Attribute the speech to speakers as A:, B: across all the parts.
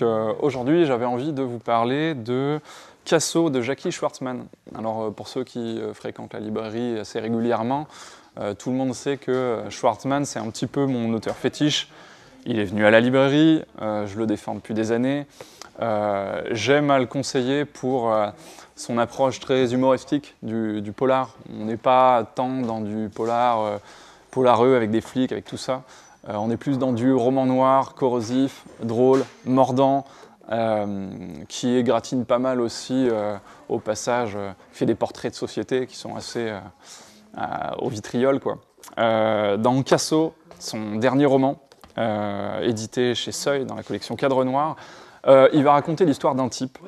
A: Euh, aujourd'hui, j'avais envie de vous parler de Casso de Jackie Schwartzman. Alors euh, pour ceux qui euh, fréquentent la librairie assez régulièrement, tout le monde sait que Schwartzman, c'est un petit peu mon auteur fétiche. Il est venu à la librairie, je le défends depuis des années. J'aime à le conseiller pour son approche très humoristique du polar. On n'est pas tant dans du polar polareux avec des flics, avec tout ça. Euh, on est plus dans du roman noir, corrosif, drôle, mordant, euh, qui égratine pas mal aussi euh, au passage, fait des portraits de société qui sont assez au vitriol. Quoi. dans Casso, son dernier roman, édité chez Seuil dans la collection Cadre Noir, il va raconter l'histoire d'un type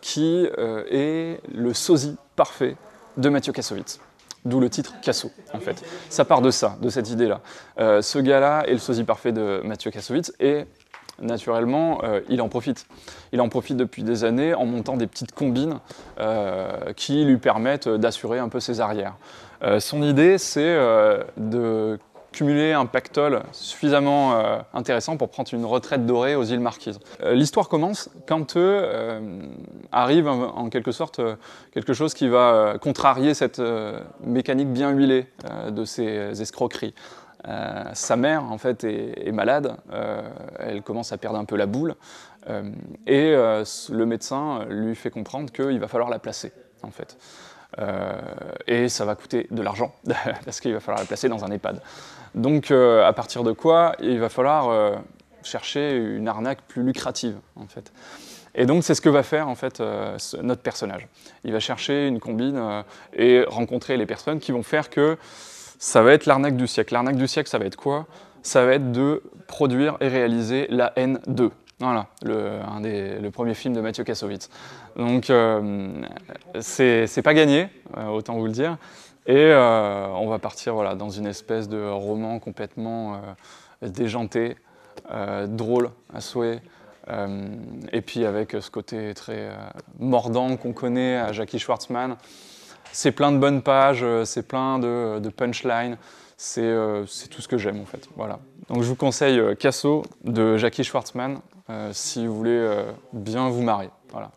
A: qui est le sosie parfait de Mathieu Kassovitz. D'où le titre Casso, en fait. Ça part de ça, de cette idée-là. Euh, ce gars-là est le sosie parfait de Mathieu Kassovitz et naturellement, euh, il en profite. Il en profite depuis des années en montant des petites combines euh, qui lui permettent d'assurer un peu ses arrières. son idée, c'est de cumuler un pactole suffisamment euh, intéressant pour prendre une retraite dorée aux îles Marquises. Euh, l'histoire commence quand eux euh, arrive en quelque sorte quelque chose qui va contrarier cette mécanique bien huilée de ces escroqueries. Euh, sa mère, en fait, est, malade. Euh, elle commence à perdre un peu la boule. Euh, et le médecin lui fait comprendre qu'il va falloir la placer, en fait. et ça va coûter de l'argent, parce qu'il va falloir la placer dans un EHPAD. Donc, à partir de quoi, il va falloir chercher une arnaque plus lucrative, en fait. Et donc c'est ce que va faire en fait notre personnage. Il va chercher une combine et rencontrer les personnes qui vont faire que ça va être l'arnaque du siècle. L'arnaque du siècle, ça va être quoi Ça va être de produire et réaliser la N2. Voilà, le, premier film de Mathieu Kassovitz. Donc, euh, c'est pas gagné, euh, autant vous le dire. Et euh, on va partir voilà, dans une espèce de roman complètement déjanté, drôle à souhait, et puis avec ce côté très mordant qu'on connaît à Jackie Schwartzman. C'est plein de bonnes pages, euh, c'est plein de, punchlines, euh, c'est tout ce que j'aime en fait. Voilà. Donc je vous conseille euh, Casso de Jackie Schwartzman si vous voulez bien vous marier. Voilà.